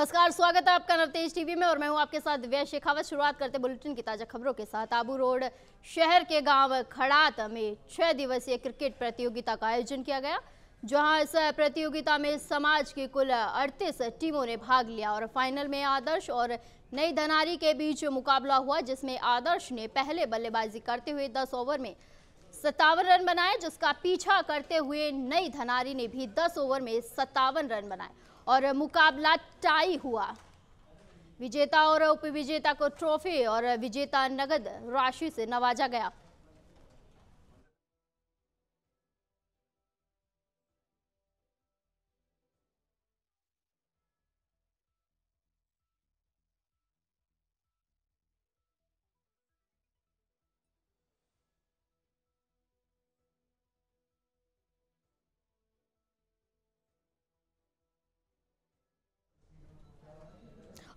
नमस्कार स्वागत है आपका नवतेज टीवी में और मैं हूं आपके साथ दिव्या शेखावत शुरुआत करते बुलेटिन की ताजा खबरों के साथ आबू रोड शहर के गांव खड़ात में छह दिवसीय क्रिकेट प्रतियोगिता का आयोजन किया गया जहां इस प्रतियोगिता में समाज की कुल अड़तीस टीमों ने भाग लिया और फाइनल में आदर्श और नई धनारी के बीच मुकाबला हुआ जिसमें आदर्श ने पहले बल्लेबाजी करते हुए दस ओवर में सत्तावन रन बनाए जिसका पीछा करते हुए नई धनारी ने भी दस ओवर में सत्तावन रन बनाए और मुकाबला टाई हुआ विजेता और उपविजेता को ट्रॉफी और विजेता नगद राशि से नवाजा गया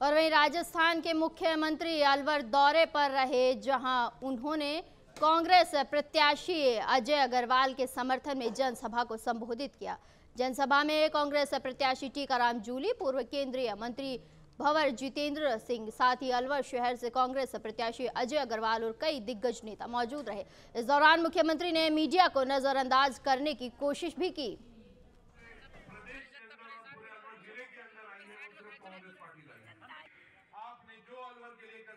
और वहीं राजस्थान के मुख्यमंत्री अलवर दौरे पर रहे जहां उन्होंने कांग्रेस प्रत्याशी अजय अग्रवाल के समर्थन में जनसभा को संबोधित किया जनसभा में कांग्रेस प्रत्याशी टीकाराम जूली पूर्व केंद्रीय मंत्री भंवर जितेंद्र सिंह साथ ही अलवर शहर से कांग्रेस प्रत्याशी अजय अग्रवाल और कई दिग्गज नेता मौजूद रहे इस दौरान मुख्यमंत्री ने मीडिया को नजरअंदाज करने की कोशिश भी की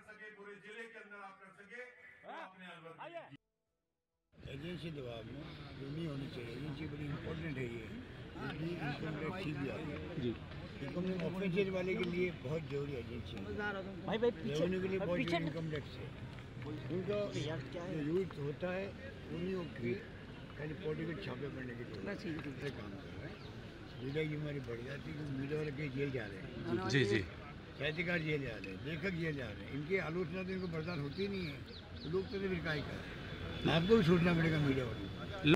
सके पूरे जिले के अंदर आप कर सके तो हाँ। हाँ एजेंसी जवाब में जो नहीं होनी चाहिए एजेंसी बड़ी इम्पोर्टेंट है ये ठीक जी इनकम अपने वाले के लिए बहुत जरूरी एजेंसी है भाई के लिए बहुत जरूरी इनकम टैक्स है उनका जो यूज होता है उन्हीं की खाली पॉलिटिकल छापे पड़ने के लिए काम कर रहे हैं मीडिया की हमारी बढ़ जाती है मीडिया वाले कहीं जेल जा रहे हैं जी जी साहित्यकार जेल जा रहे हैं लेखक जेल जा रहे हैं इनकी आलोचना तो इनको बर्दाश्त होती नहीं है लोग तो फिर का ही आपको भी सोचना पड़ेगा मीडिया वालों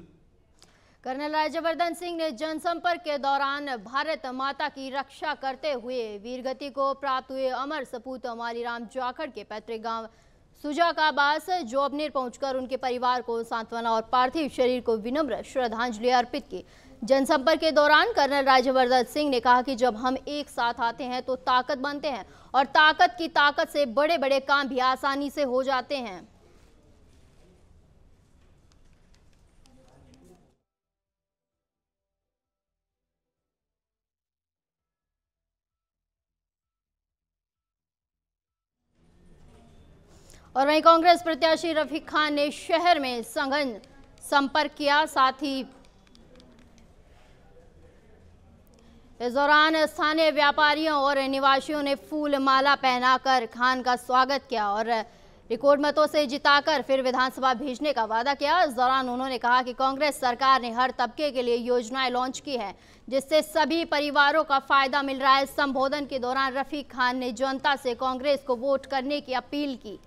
कर्नल राज्यवर्धन सिंह ने जनसंपर्क के दौरान भारत माता की रक्षा करते हुए वीरगति को प्राप्त हुए अमर सपूत मालीराम जाखड़ के पैतृक गांव सुजा का आवास जोबनेर पहुंचकर उनके परिवार को सांत्वना और पार्थिव शरीर को विनम्र श्रद्धांजलि अर्पित की जनसंपर्क के दौरान कर्नल राज्यवर्धन सिंह ने कहा कि जब हम एक साथ आते हैं तो ताकत बनते हैं और ताकत की ताकत से बड़े बड़े काम भी आसानी से हो जाते हैं और वहीं कांग्रेस प्रत्याशी रफीक खान ने शहर में सघन संपर्क किया साथ ही इस दौरान स्थानीय व्यापारियों और निवासियों ने फूल माला पहनाकर खान का स्वागत किया और रिकॉर्ड मतों से जिताकर फिर विधानसभा भेजने का वादा किया इस दौरान उन्होंने कहा कि कांग्रेस सरकार ने हर तबके के लिए योजनाएं लॉन्च की हैं जिससे सभी परिवारों का फायदा मिल रहा है संबोधन के दौरान रफीक खान ने जनता से कांग्रेस को वोट करने की अपील की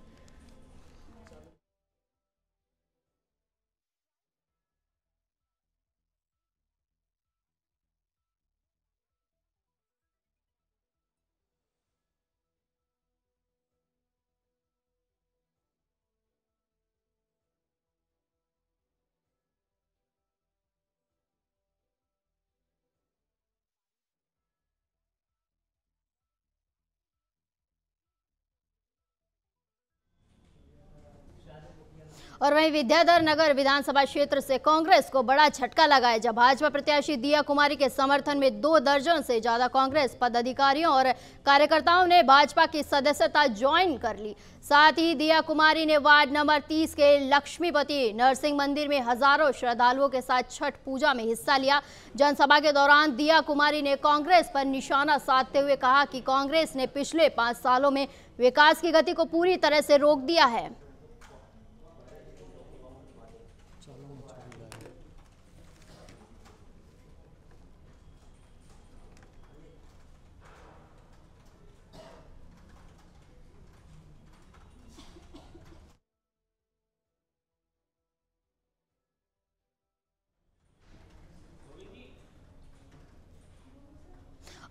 और वहीं विद्याधर नगर विधानसभा क्षेत्र से कांग्रेस को बड़ा झटका लगा है जब भाजपा प्रत्याशी दिया कुमारी के समर्थन में दो दर्जन से ज्यादा कांग्रेस पदाधिकारियों और कार्यकर्ताओं ने भाजपा की सदस्यता ज्वाइन कर ली साथ ही दिया कुमारी ने वार्ड नंबर 30 के लक्ष्मीपति नरसिंह मंदिर में हजारों श्रद्धालुओं के साथ छठ पूजा में हिस्सा लिया जनसभा के दौरान दिया कुमारी ने कांग्रेस पर निशाना साधते हुए कहा कि कांग्रेस ने पिछले पांच सालों में विकास की गति को पूरी तरह से रोक दिया है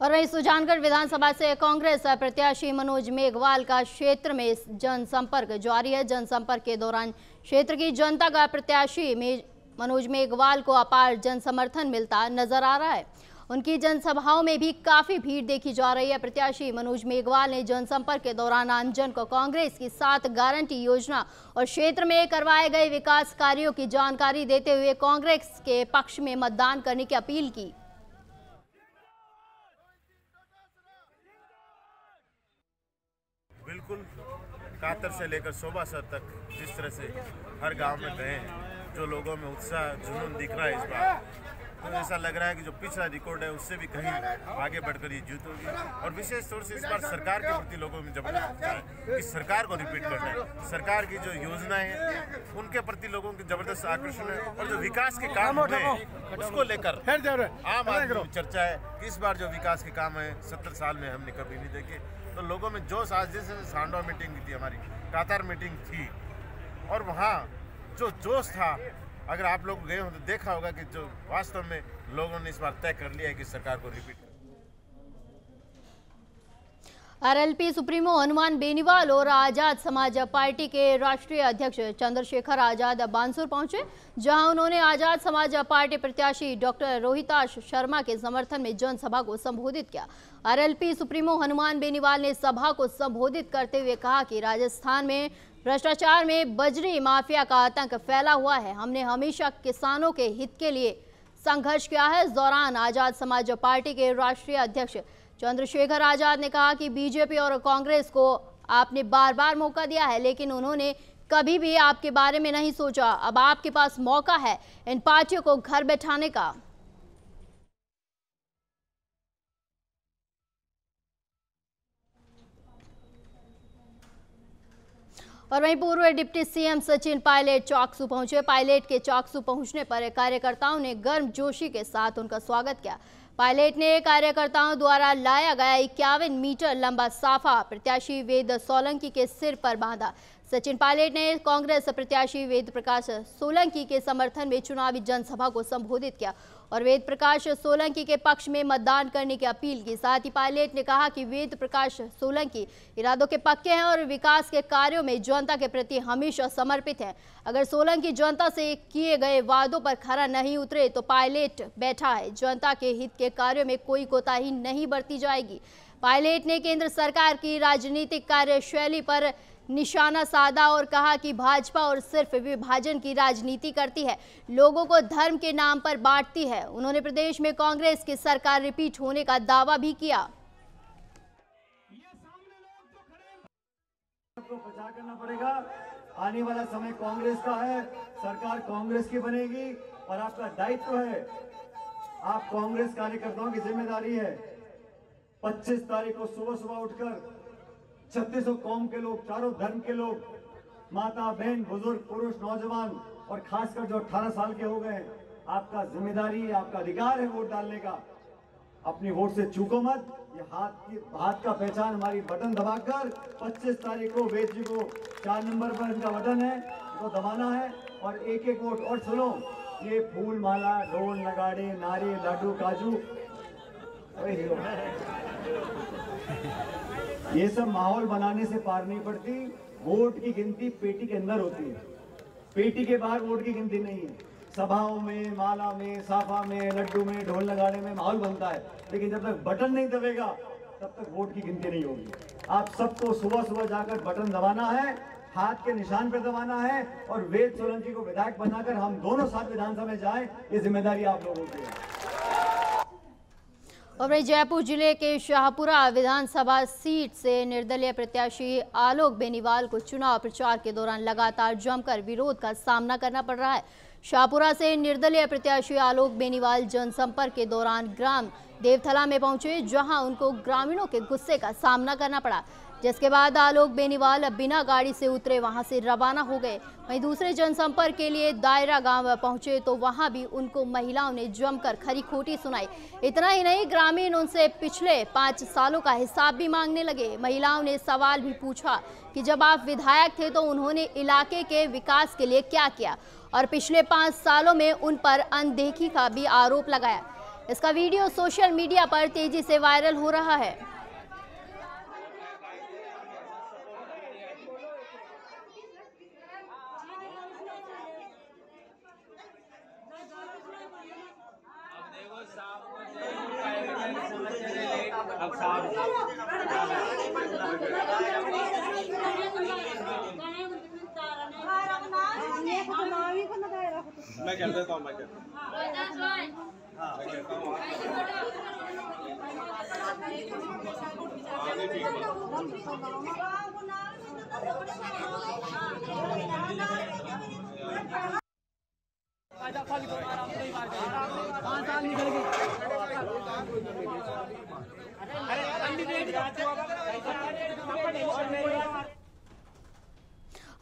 और वहीं सुजानगढ़ विधानसभा से कांग्रेस प्रत्याशी मनोज मेघवाल का क्षेत्र में जनसंपर्क जारी है जनसंपर्क के दौरान क्षेत्र की जनता का प्रत्याशी मनोज मेघवाल को अपार जनसमर्थन मिलता नजर आ रहा है उनकी जनसभाओं में भी काफी भीड़ देखी जा रही है प्रत्याशी मनोज मेघवाल ने जनसंपर्क के दौरान आमजन को कांग्रेस की सात गारंटी योजना और क्षेत्र में करवाए गए विकास कार्यों की जानकारी देते हुए कांग्रेस के पक्ष में मतदान करने की अपील की कातर से लेकर शोभा सर तक जिस तरह से हर गांव में गए हैं जो लोगों में उत्साह जुनून दिख रहा है इस बार तो ऐसा लग रहा है कि जो पिछला रिकॉर्ड है उससे भी कहीं आगे बढ़कर ये जीत होगी और विशेष तौर से इस बार सरकार के प्रति लोगों में जबरदस्त है कि सरकार को रिपीट करना है सरकार की जो योजनाएं हैं उनके प्रति लोगों के जबरदस्त आकर्षण है और जो विकास के काम हुए उसको लेकर आम आदमी चर्चा है इस बार जो विकास के काम है सत्तर साल में हमने कभी नहीं देखे तो लोगों में जोश आज जैसे सांडवा मीटिंग थी हमारी कातार मीटिंग थी और वहाँ जो जोश था अगर आप लोग गए हो तो देखा होगा कि जो वास्तव में लोगों ने इस बार तय कर लिया है कि सरकार को repeat RLP supremo Hanuman Beniwal और आजाद समाज पार्टी के राष्ट्रीय अध्यक्ष चंद्रशेखर आजाद बांसुर पहुंचे जहां उन्होंने आजाद समाज पार्टी प्रत्याशी डॉक्टर रोहिताश शर्मा के समर्थन में जनसभा को संबोधित किया आरएलपी सुप्रीमो हनुमान बेनीवाल ने सभा को संबोधित करते हुए कहा कि राजस्थान में भ्रष्टाचार में बजरी माफिया का आतंक फैला हुआ है हमने हमेशा किसानों के हित के लिए संघर्ष किया है इस दौरान आजाद समाज पार्टी के राष्ट्रीय अध्यक्ष चंद्रशेखर आजाद ने कहा कि बीजेपी और कांग्रेस को आपने बार बार मौका दिया है लेकिन उन्होंने कभी भी आपके बारे में नहीं सोचा अब आपके पास मौका है इन पार्टियों को घर बैठाने का और वहीं पूर्व डिप्टी सीएम सचिन पायलट चौकसू पहुंचे पायलट के चौकसू पहुंचने पर कार्यकर्ताओं ने गर्म जोशी के साथ उनका स्वागत किया पायलट ने कार्यकर्ताओं द्वारा लाया गया इक्यावन मीटर लंबा साफा प्रत्याशी वेद सोलंकी के सिर पर बांधा सचिन पायलट ने कांग्रेस प्रत्याशी वेद प्रकाश सोलंकी के समर्थन में चुनावी जनसभा को संबोधित किया और वेद प्रकाश सोलंकी के पक्ष में मतदान करने की अपील की साथ ही पायलट ने कहा कि वेद प्रकाश सोलंकी इरादों के पक्के हैं और विकास के कार्यों में जनता के प्रति हमेशा समर्पित हैं अगर सोलंकी जनता से किए गए वादों पर खरा नहीं उतरे तो पायलट बैठा है जनता के हित के कार्यों में कोई कोताही नहीं बरती जाएगी पायलट ने केंद्र सरकार की राजनीतिक कार्यशैली पर निशाना साधा और कहा कि भाजपा और सिर्फ विभाजन की राजनीति करती है लोगों को धर्म के नाम पर बांटती है उन्होंने प्रदेश में कांग्रेस की सरकार रिपीट होने का दावा भी किया करना पड़ेगा आने वाला समय कांग्रेस का है सरकार कांग्रेस की बनेगी और आपका दायित्व तो है आप कांग्रेस कार्यकर्ताओं की जिम्मेदारी है 25 तारीख को सुबह सुबह उठकर छत्तीसों कौम के लोग चारों धर्म के लोग माता बहन बुजुर्ग पुरुष नौजवान और खासकर जो 18 साल के हो गए हैं आपका जिम्मेदारी आपका अधिकार है वोट डालने का अपनी वोट से चूको मत ये हाथ की हाथ का पहचान हमारी बटन दबाकर 25 तारीख को वेद जी को चार नंबर पर इनका बटन है इनको तो दबाना है और एक एक वोट और सुनो ये फूल माला ढोल नगाड़े नारे लाडू काजू ये सब माहौल बनाने से पार नहीं पड़ती वोट की गिनती पेटी के अंदर होती है पेटी के बाहर वोट की गिनती नहीं है सभाओं में माला में साफा में लड्डू में ढोल लगाने में माहौल बनता है लेकिन जब तक बटन नहीं दबेगा तब तक वोट की गिनती नहीं होगी आप सबको सुबह सुबह जाकर बटन दबाना है हाथ के निशान पर दबाना है और वेद सोलंकी को विधायक बनाकर हम दोनों साथ विधानसभा में जाए ये जिम्मेदारी आप लोगों की है और वही जयपुर जिले के शाहपुरा विधानसभा सीट से निर्दलीय प्रत्याशी आलोक बेनीवाल को चुनाव प्रचार के दौरान लगातार जमकर विरोध का सामना करना पड़ रहा है शाहपुरा से निर्दलीय प्रत्याशी आलोक बेनीवाल जनसंपर्क के दौरान ग्राम देवथला में पहुंचे जहां उनको ग्रामीणों के गुस्से का सामना करना पड़ा जिसके बाद आलोक बेनीवाल बिना गाड़ी से उतरे वहां से रवाना हो गए वहीं दूसरे जनसंपर्क के लिए दायरा गांव पहुंचे तो वहां भी उनको महिलाओं ने जमकर खरी खोटी सुनाई इतना ही नहीं ग्रामीण उनसे पिछले पांच सालों का हिसाब भी मांगने लगे महिलाओं ने सवाल भी पूछा कि जब आप विधायक थे तो उन्होंने इलाके के विकास के लिए क्या किया और पिछले पांच सालों में उन पर अनदेखी का भी आरोप लगाया इसका वीडियो सोशल मीडिया पर तेजी से वायरल हो रहा है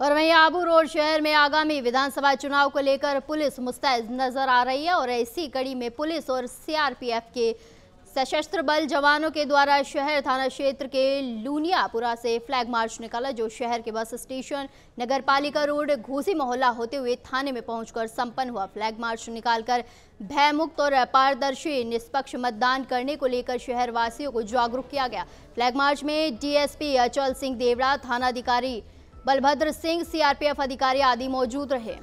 और वहीं आबू रोड शहर में आगामी विधानसभा चुनाव को लेकर पुलिस मुस्तैद नजर आ रही है और इसी कड़ी में पुलिस और सीआरपीएफ के सशस्त्र बल जवानों के द्वारा शहर थाना क्षेत्र के लूनियापुरा से फ्लैग मार्च निकाला जो शहर के बस स्टेशन नगरपालिका रोड घोसी मोहल्ला होते हुए थाने में पहुंचकर संपन्न हुआ फ्लैग मार्च निकालकर भयमुक्त और पारदर्शी निष्पक्ष मतदान करने को लेकर शहरवासियों को जागरूक किया गया फ्लैग मार्च में डीएसपी अचल सिंह देवड़ा थानाधिकारी बलभद्र सिंह सीआरपीएफ अधिकारी आदि मौजूद रहे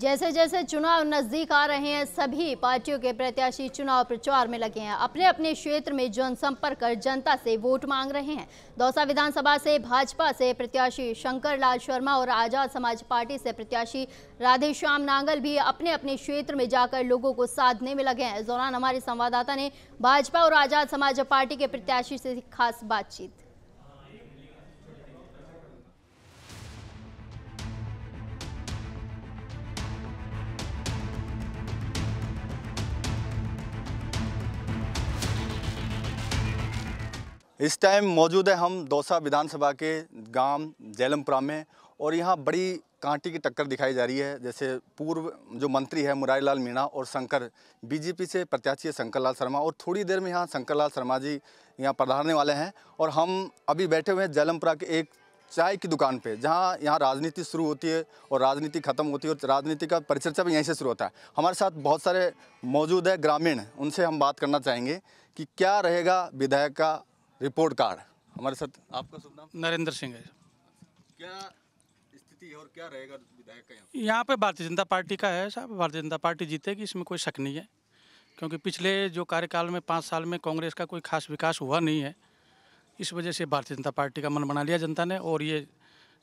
जैसे जैसे चुनाव नजदीक आ रहे हैं सभी पार्टियों के प्रत्याशी चुनाव प्रचार में लगे हैं अपने अपने क्षेत्र में जनसंपर्क कर जनता से वोट मांग रहे हैं दौसा विधानसभा से भाजपा से प्रत्याशी शंकर लाल शर्मा और आजाद समाज पार्टी से प्रत्याशी राधेश्याम नांगल भी अपने अपने क्षेत्र में जाकर लोगों को साधने में लगे हैं इस दौरान हमारे संवाददाता ने भाजपा और आजाद समाज पार्टी के प्रत्याशी से खास बातचीत इस टाइम मौजूद है हम दौसा विधानसभा के गांव जैलमपुरा में और यहाँ बड़ी कांटी की टक्कर दिखाई जा रही है जैसे पूर्व जो मंत्री है मुरारी लाल मीणा और शंकर बीजेपी से प्रत्याशी है शंकर लाल शर्मा और थोड़ी देर में यहाँ शंकर लाल शर्मा जी यहाँ पधारने वाले हैं और हम अभी बैठे हुए हैं जैलमपुरा के एक चाय की दुकान पे जहाँ यहाँ राजनीति शुरू होती है और राजनीति खत्म होती है और राजनीति का परिचर्चा भी यहीं से शुरू होता है हमारे साथ बहुत सारे मौजूद है ग्रामीण उनसे हम बात करना चाहेंगे कि क्या रहेगा विधायक का रिपोर्ट कार्ड हमारे साथ आपका शुभ नाम नरेंद्र सिंह है क्या स्थिति और क्या रहेगा विधायक का यहाँ पे भारतीय जनता पार्टी का है साहब भारतीय जनता पार्टी जीतेगी इसमें कोई शक नहीं है क्योंकि पिछले जो कार्यकाल में पाँच साल में कांग्रेस का कोई खास विकास हुआ नहीं है इस वजह से भारतीय जनता पार्टी का मन बना लिया जनता ने और ये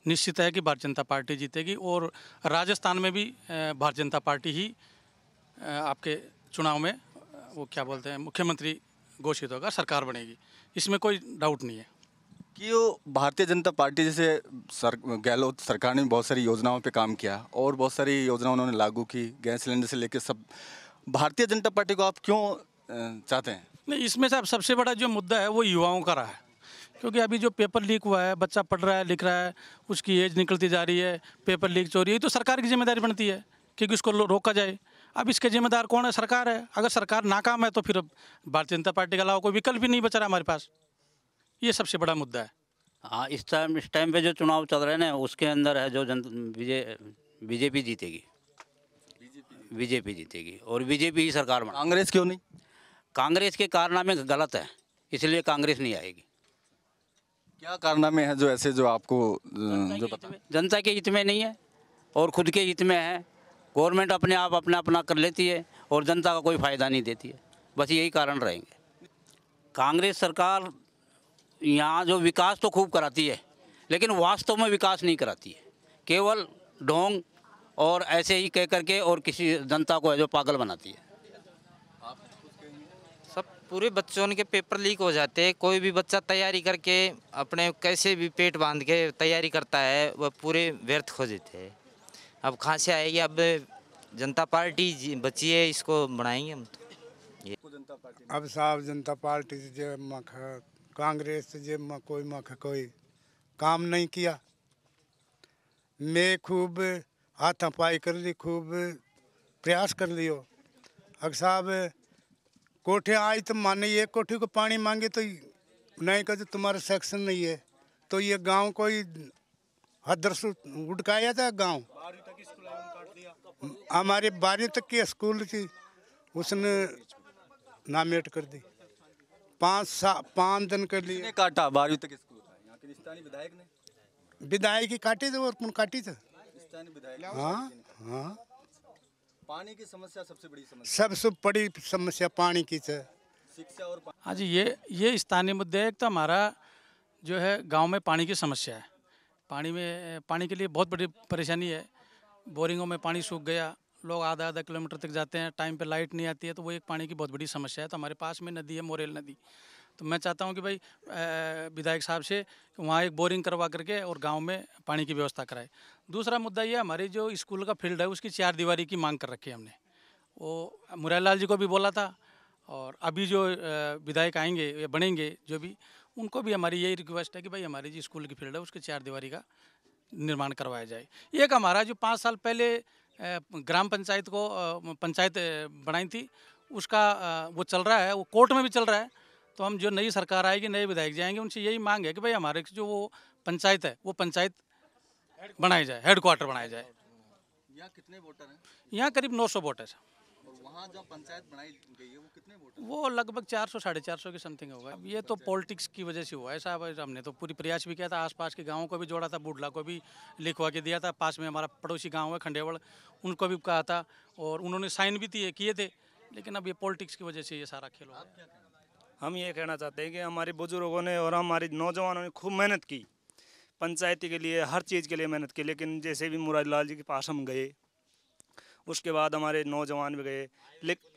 निश्चित है कि भारतीय जनता पार्टी जीतेगी और राजस्थान में भी भारतीय जनता पार्टी ही आपके चुनाव में वो क्या बोलते हैं मुख्यमंत्री घोषित होगा सरकार बनेगी इसमें कोई डाउट नहीं है कि वो भारतीय जनता पार्टी जैसे सर गहलोत सरकार ने बहुत सारी योजनाओं पे काम किया और बहुत सारी योजना उन्होंने लागू की गैस सिलेंडर से लेकर सब भारतीय जनता पार्टी को आप क्यों चाहते हैं नहीं इसमें से सबसे बड़ा जो मुद्दा है वो युवाओं का रहा है क्योंकि अभी जो पेपर लीक हुआ है बच्चा पढ़ रहा है लिख रहा है उसकी एज निकलती जा रही है पेपर लीक चोरी है तो सरकार की जिम्मेदारी बनती है क्योंकि उसको रोका जाए अब इसके जिम्मेदार कौन है सरकार है अगर सरकार नाकाम है तो फिर भारतीय जनता पार्टी के अलावा कोई विकल्प भी नहीं बचा रहा हमारे पास ये सबसे बड़ा मुद्दा है हाँ इस टाइम इस टाइम पे जो चुनाव चल रहे हैं ना उसके अंदर है जो जन बीजेपी जीतेगी बीजेपी जीतेगी और बीजेपी ही सरकार बना कांग्रेस क्यों नहीं कांग्रेस के कारनामे गलत है इसलिए कांग्रेस नहीं आएगी क्या कारनामे हैं जो ऐसे जो आपको जो जनता के हित में नहीं है और खुद के हित में है गवर्नमेंट अपने आप अपना अपना कर लेती है और जनता का कोई फ़ायदा नहीं देती है बस यही कारण रहेंगे कांग्रेस सरकार यहाँ जो विकास तो खूब कराती है लेकिन वास्तव में विकास नहीं कराती है केवल ढोंग और ऐसे ही कह करके और किसी जनता को जो पागल बनाती है सब पूरे बच्चों के पेपर लीक हो जाते हैं कोई भी बच्चा तैयारी करके अपने कैसे भी पेट बांध के तैयारी करता है वह पूरे व्यर्थ हो जाते हैं अब कहाँ से आएगी अब जनता पार्टी बची है इसको बनाएंगे हम तो अब साहब जनता पार्टी से जे मख कांग्रेस से जे म, कोई मख कोई काम नहीं किया मैं खूब पाई कर ली खूब प्रयास कर लियो अब साहब कोठे आई तो माने ये कोठी को पानी मांगे तो नहीं कहते तो तुम्हारा सेक्शन नहीं है तो ये गांव कोई ही हदरस उड़काया था गांव हमारे बारहवीं तक की स्कूल थी उसने नामेट कर दी पाँच सा पाँच दिन कर लिए काटा बारहवीं तक स्कूल विधायक ने विधायक ही काटी थे और काटी थे हाँ हाँ पानी की समस्या सबसे बड़ी समस्या सबसे बड़ी समस्या पानी की थे हाँ जी ये ये स्थानीय मुद्दे एक तो हमारा जो है गांव में पानी की समस्या है पानी में पानी के लिए बहुत बड़ी परेशानी है बोरिंगों में पानी सूख गया लोग आधा आधा किलोमीटर तक जाते हैं टाइम पे लाइट नहीं आती है तो वो एक पानी की बहुत बड़ी समस्या है तो हमारे पास में नदी है मोरेल नदी तो मैं चाहता हूँ कि भाई विधायक साहब से वहाँ एक बोरिंग करवा करके और गांव में पानी की व्यवस्था कराए दूसरा मुद्दा ये हमारी जो स्कूल का फील्ड है उसकी चार दीवारी की मांग कर रखी है हमने वो मुरैलाल जी को भी बोला था और अभी जो विधायक आएंगे या बनेंगे जो भी उनको भी हमारी यही रिक्वेस्ट है कि भाई हमारी जो स्कूल की फील्ड है उसके चार दीवारी का निर्माण करवाया जाए एक हमारा जो पाँच साल पहले ग्राम पंचायत को पंचायत बनाई थी उसका वो चल रहा है वो कोर्ट में भी चल रहा है तो हम जो नई सरकार आएगी नए विधायक जाएंगे उनसे यही मांग है कि भाई हमारे जो वो पंचायत है वो पंचायत बनाई जाए हेडक्वार्टर बनाया जाए यहाँ कितने वोटर हैं यहाँ करीब 900 सौ वोटर वहाँ जो पंचायत बनाई गई है वो कितने वोट वो लगभग चार सौ साढ़े चार सौ के समथिंग होगा अब ये तो पॉलिटिक्स की वजह से हुआ है साहब हमने तो पूरी प्रयास भी किया था आसपास के गाँव को भी जोड़ा था बुढ़ला को भी लिखवा के दिया था पास में हमारा पड़ोसी गाँव है खंडेवड़ उनको भी कहा था और उन्होंने साइन भी दिए किए थे लेकिन अब ये पॉलिटिक्स की वजह से ये सारा खेल हुआ हम ये कहना चाहते हैं कि हमारे बुजुर्गों ने और हमारे नौजवानों ने खूब मेहनत की पंचायती के लिए हर चीज़ के लिए मेहनत की लेकिन जैसे भी मुरारी लाल जी के पास हम गए उसके बाद हमारे नौजवान भी गए लेकिन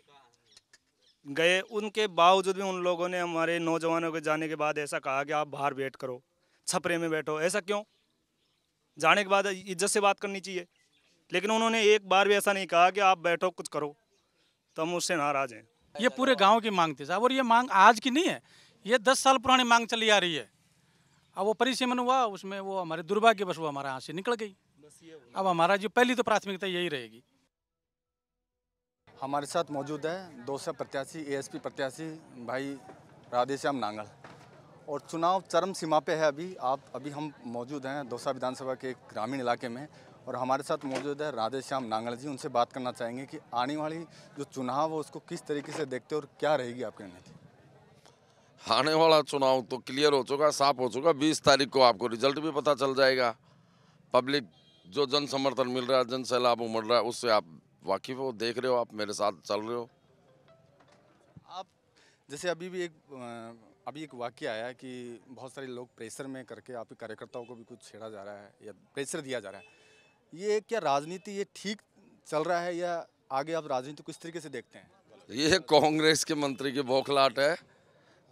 गए उनके बावजूद भी उन लोगों ने हमारे नौजवानों के जाने के बाद ऐसा कहा कि आप बाहर वेट करो छपरे में बैठो ऐसा क्यों जाने के बाद इज्जत से बात करनी चाहिए लेकिन उन्होंने एक बार भी ऐसा नहीं कहा कि आप बैठो कुछ करो तो हम उससे नाराज हैं ये पूरे गांव की मांग थी साहब और ये मांग आज की नहीं है ये दस साल पुरानी मांग चली आ रही है अब वो परिसीमन हुआ उसमें वो हमारे दुर्भाग्य बस वो हमारे यहाँ से निकल गई अब हमारा जो पहली तो प्राथमिकता यही रहेगी हमारे साथ मौजूद है दौसा प्रत्याशी ए प्रत्याशी भाई राधेश्याम नांगल और चुनाव चरम सीमा पे है अभी आप अभी हम मौजूद हैं दौसा विधानसभा के एक ग्रामीण इलाके में और हमारे साथ मौजूद है राधेश्याम नांगल जी उनसे बात करना चाहेंगे कि आने वाली जो चुनाव है उसको किस तरीके से देखते हो और क्या रहेगी आपकी रणनीति आने वाला चुनाव तो क्लियर हो चुका साफ हो चुका बीस तारीख को आपको रिजल्ट भी पता चल जाएगा पब्लिक जो जन समर्थन मिल रहा है जन सैलाब उमड़ रहा है उससे आप वाकिफ हो देख रहे हो आप मेरे साथ चल रहे हो आप जैसे अभी भी एक अभी एक वाक्य आया कि बहुत सारे लोग प्रेशर में करके आपके कार्यकर्ताओं को भी कुछ छेड़ा जा रहा है या प्रेशर दिया जा रहा है ये क्या राजनीति ये ठीक चल रहा है या आगे आप राजनीति किस तरीके से देखते हैं ये कांग्रेस के मंत्री की बौखलाट है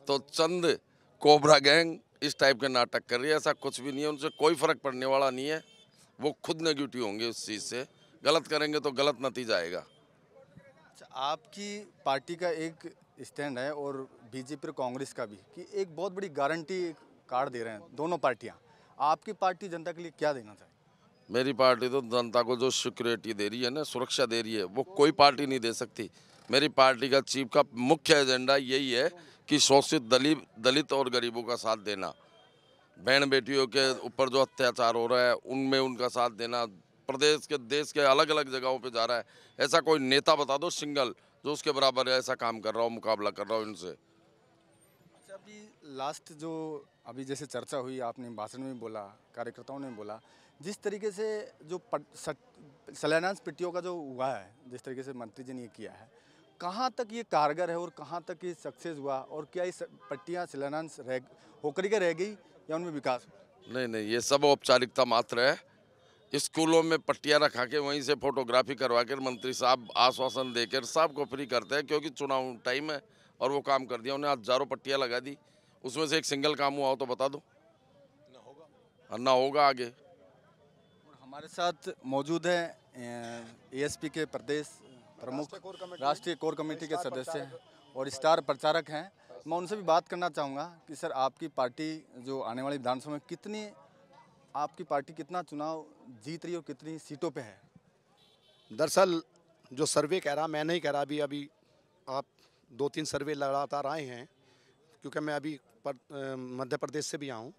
तो चंद कोबरा गैंग इस टाइप के नाटक कर रही है ऐसा कुछ भी नहीं है उनसे कोई फर्क पड़ने वाला नहीं है वो खुद नेगेटिव होंगे उस चीज़ से गलत करेंगे तो गलत नतीजा आएगा अच्छा, आपकी पार्टी का एक स्टैंड है और बीजेपी और कांग्रेस का भी कि एक बहुत बड़ी गारंटी कार्ड दे रहे हैं दोनों पार्टियां आपकी पार्टी जनता के लिए क्या देना चाहिए मेरी पार्टी तो जनता को जो सिक्योरिटी दे रही है ना सुरक्षा दे रही है वो कोई पार्टी नहीं दे सकती मेरी पार्टी का चीफ का मुख्य एजेंडा यही है कि शोषित दलित दलित और गरीबों का साथ देना बहन बेटियों के ऊपर जो अत्याचार हो रहा है उनमें उनका साथ देना प्रदेश के देश के अलग अलग जगहों पे जा रहा है ऐसा कोई नेता बता दो सिंगल जो उसके बराबर है ऐसा काम कर रहा हो मुकाबला कर रहा हो इनसे अच्छा अभी लास्ट जो अभी जैसे चर्चा हुई आपने भाषण में बोला कार्यकर्ताओं ने बोला जिस तरीके से जो शिलान्यास पिट्टियों का जो हुआ है जिस तरीके से मंत्री जी ने ये किया है कहाँ तक ये कारगर है और कहाँ तक ये सक्सेस हुआ और क्या ये पट्टियाँ शिलान्यास रह होकर के रह गई या उनमें विकास नहीं नहीं ये सब औपचारिकता मात्र है स्कूलों में पट्टियाँ रखा के वहीं से फोटोग्राफी करवा कर मंत्री साहब आश्वासन देकर सबको फ्री करते हैं क्योंकि चुनाव टाइम है और वो काम कर दिया उन्हें हजारों पट्टियाँ लगा दी उसमें से एक सिंगल काम हुआ हो तो बता दो ना होगा हाँ, ना होगा आगे हमारे साथ मौजूद है एएसपी के प्रदेश प्रमुख राष्ट्रीय कोर कमेटी के सदस्य हैं और स्टार प्रचारक हैं मैं उनसे भी बात करना चाहूँगा कि सर आपकी पार्टी जो आने वाली विधानसभा में कितनी आपकी पार्टी कितना चुनाव जीत रही है और कितनी सीटों पे है दरअसल जो सर्वे कह रहा मैं नहीं कह रहा अभी अभी आप दो तीन सर्वे लगातार आए हैं क्योंकि मैं अभी मध्य प्रदेश से भी आऊँ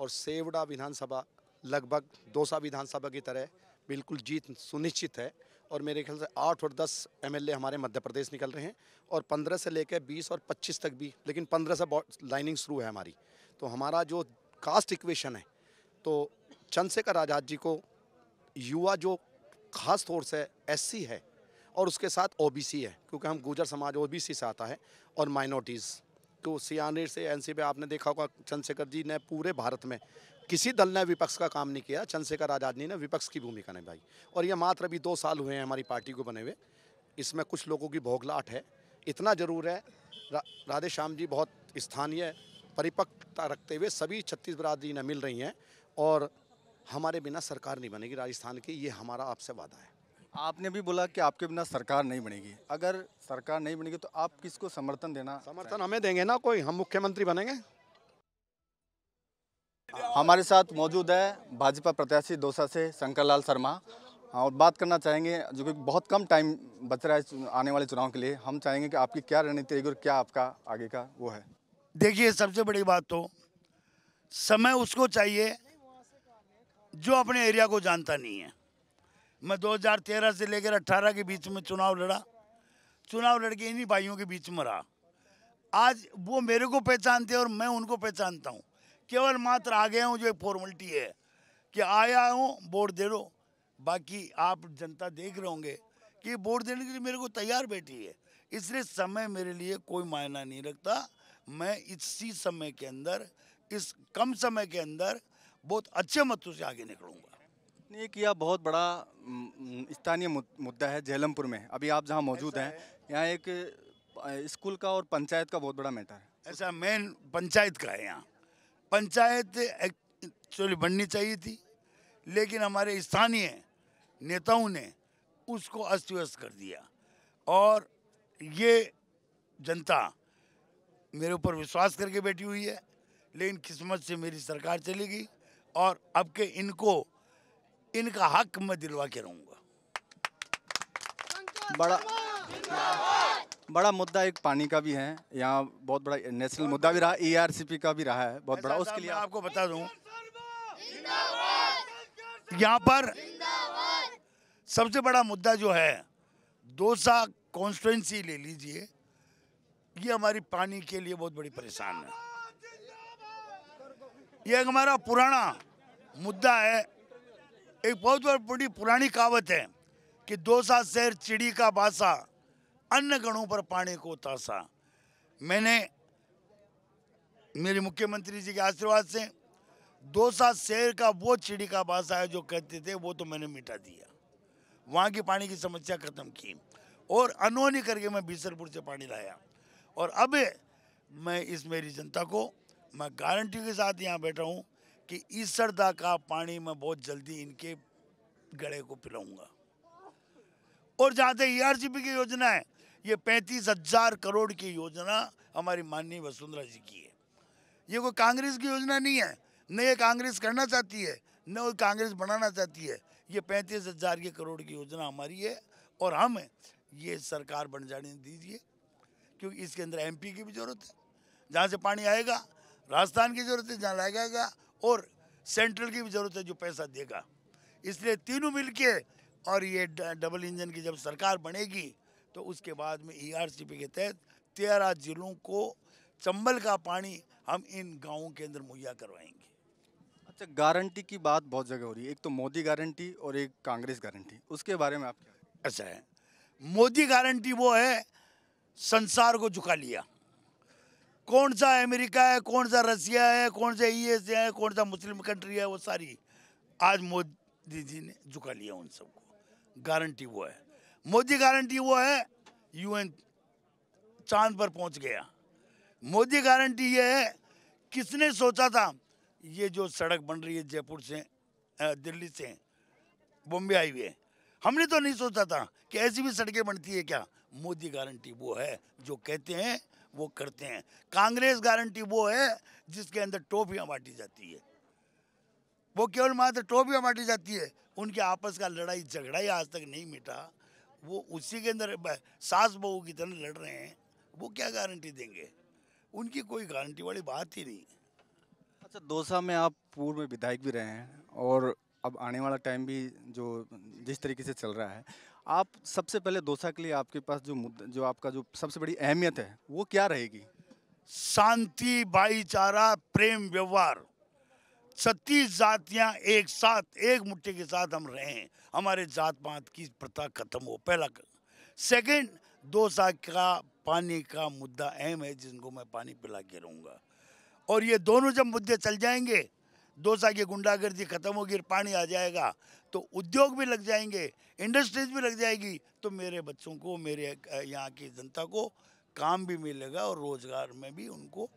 और सेवड़ा विधानसभा लगभग दौसा विधानसभा की तरह बिल्कुल जीत सुनिश्चित है और मेरे ख्याल से आठ और दस एमएलए हमारे मध्य प्रदेश निकल रहे हैं और पंद्रह से लेकर बीस और पच्चीस तक भी लेकिन पंद्रह से लाइनिंग शुरू है हमारी तो हमारा जो कास्ट इक्वेशन है तो चंद्रशेखर आज़ाद जी को युवा जो खास तौर से एससी है और उसके साथ ओबीसी है क्योंकि हम गुजर समाज ओबीसी से आता है और माइनॉरिटीज़ तो सियाने से एन सी आपने देखा होगा चंद्रशेखर जी ने पूरे भारत में किसी दल ने विपक्ष का काम नहीं किया चंद्रशेखर आज़ाद जी ने विपक्ष की भूमिका निभाई और ये मात्र अभी दो साल हुए हैं हमारी पार्टी को बने हुए इसमें कुछ लोगों की भोगलाट है इतना ज़रूर है रा, राधे श्याम जी बहुत स्थानीय परिपक्वता रखते हुए सभी छत्तीस बरादरी ने मिल रही हैं और हमारे बिना सरकार नहीं बनेगी राजस्थान की ये हमारा आपसे वादा है आपने भी बोला कि आपके बिना सरकार नहीं बनेगी अगर सरकार नहीं बनेगी तो आप किसको समर्थन देना समर्थन हमें देंगे ना कोई हम मुख्यमंत्री बनेंगे हमारे साथ मौजूद है भाजपा प्रत्याशी दोसा से शंकर लाल शर्मा हाँ, और बात करना चाहेंगे जो कि बहुत कम टाइम बच रहा है आने वाले चुनाव के लिए हम चाहेंगे कि आपकी क्या रणनीति रहेगी और क्या आपका आगे का वो है देखिए सबसे बड़ी बात तो समय उसको चाहिए जो अपने एरिया को जानता नहीं है मैं 2013 से लेकर 18 के बीच में चुनाव लड़ा चुनाव लड़के इन्हीं भाइयों के बीच में रहा आज वो मेरे को पहचानते हैं और मैं उनको पहचानता हूँ केवल मात्र आ गया हूँ जो एक फॉर्मेलिटी है कि आया हूँ वोट दे दो बाकी आप जनता देख रहे होंगे कि वोट देने के लिए मेरे को तैयार बैठी है इसलिए समय मेरे लिए कोई मायना नहीं रखता मैं इसी समय के अंदर इस कम समय के अंदर बहुत अच्छे मतों से आगे निकलूँगा एक किया बहुत बड़ा स्थानीय मुद्दा है जहलमपुर में अभी आप जहाँ मौजूद हैं यहाँ एक स्कूल का और पंचायत का बहुत बड़ा मैटर है ऐसा मेन पंचायत का है यहाँ पंचायत एक्चुअली बननी चाहिए थी लेकिन हमारे स्थानीय नेताओं ने उसको अस्त व्यस्त कर दिया और ये जनता मेरे ऊपर विश्वास करके बैठी हुई है लेकिन किस्मत से मेरी सरकार चली गई और अब के इनको इनका हक मैं दिलवा के रहूँगा बड़ा बड़ा मुद्दा एक पानी का भी है यहाँ बहुत बड़ा नेशनल मुद्दा भी रहा ईआरसीपी का भी रहा है बहुत बड़ा अच्छा उसके लिए आपको बता दू यहाँ पर सबसे बड़ा मुद्दा जो है दोसा कॉन्स्टिटेंसी ले लीजिए ये हमारी पानी के लिए बहुत बड़ी परेशान है ये एक हमारा पुराना मुद्दा है एक बहुत बड़ी पुरानी कहावत है कि दोसा शहर चिड़ी का बासा अन्य गणों पर पानी को तासा मैंने मेरे मुख्यमंत्री जी के आशीर्वाद से दोसा शहर का वो चिड़ी का बासा है जो कहते थे वो तो मैंने मिटा दिया वहाँ की पानी की समस्या ख़त्म की और अनहोनी करके मैं बीसरपुर से पानी लाया और अब मैं इस मेरी जनता को मैं गारंटी के साथ यहाँ बैठा हूँ कि ईसरदा का पानी मैं बहुत जल्दी इनके गड़े को पिलाऊंगा और जहाँ तक ई e की योजना है ये पैंतीस हजार करोड़ की योजना हमारी माननीय वसुंधरा जी की है ये कोई कांग्रेस की योजना नहीं है न ये कांग्रेस करना चाहती है न वो कांग्रेस बनाना चाहती है ये पैंतीस हजार के करोड़ की योजना हमारी है और हम ये सरकार बन जाने दीजिए क्योंकि इसके अंदर एमपी की भी जरूरत है जहाँ से पानी आएगा राजस्थान की ज़रूरत है जहाँ लगाएगा और सेंट्रल की भी ज़रूरत है जो पैसा देगा इसलिए तीनों मिल के और ये डबल इंजन की जब सरकार बनेगी तो उसके बाद में ई e के तहत तेरह जिलों को चंबल का पानी हम इन गांवों के अंदर मुहैया करवाएंगे अच्छा गारंटी की बात बहुत जगह हो रही है एक तो मोदी गारंटी और एक कांग्रेस गारंटी उसके बारे में आप क्या ऐसा अच्छा है मोदी गारंटी वो है संसार को झुका लिया कौन सा अमेरिका है कौन सा रसिया है कौन सा ई एस है कौन सा मुस्लिम कंट्री है वो सारी आज मोदी जी ने झुका लिया उन सबको गारंटी वो है मोदी गारंटी वो है यूएन चांद पर पहुंच गया मोदी गारंटी ये है किसने सोचा था ये जो सड़क बन रही है जयपुर से दिल्ली से बॉम्बे हाईवे हमने तो नहीं सोचा था कि ऐसी भी सड़कें बनती है क्या मोदी गारंटी वो है जो कहते हैं वो करते हैं कांग्रेस गारंटी वो है जिसके अंदर टोपियां बांटी जाती है वो केवल मात्र टोपियां बांटी जाती है उनके आपस का लड़ाई झगड़ा ही आज तक नहीं मिटा वो उसी के अंदर सास बहू की तरह लड़ रहे हैं वो क्या गारंटी देंगे उनकी कोई गारंटी वाली बात ही नहीं अच्छा दोसा में आप पूर्व में विधायक भी रहे हैं और अब आने वाला टाइम भी जो जिस तरीके से चल रहा है आप सबसे पहले दोसा के लिए आपके पास जो मुद्दा जो आपका जो सबसे बड़ी अहमियत है वो क्या रहेगी शांति भाईचारा प्रेम व्यवहार छत्तीस जातियां एक साथ एक मुट्ठी के साथ हम रहे हमारे जात पात की प्रथा खत्म हो पहला सेकंड दोसा का पानी का मुद्दा अहम है जिनको मैं पानी पिला के रहूँगा और ये दोनों जब मुद्दे चल जाएंगे दो की गुंडागर्दी खत्म होगी पानी आ जाएगा तो उद्योग भी लग जाएंगे इंडस्ट्रीज भी लग जाएगी तो मेरे बच्चों को मेरे यहाँ की जनता को काम भी मिलेगा और रोजगार में भी उनको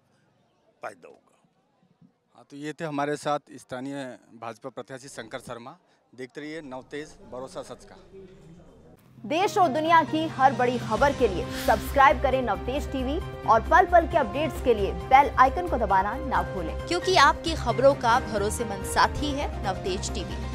फायदा होगा हाँ तो ये थे हमारे साथ स्थानीय भाजपा प्रत्याशी शंकर शर्मा देखते रहिए नवतेज भरोसा सच का देश और दुनिया की हर बड़ी खबर के लिए सब्सक्राइब करें नवतेज टीवी और पल पल के अपडेट्स के लिए बेल आइकन को दबाना ना भूलें क्योंकि आपकी खबरों का भरोसेमंद साथी है नवतेज टीवी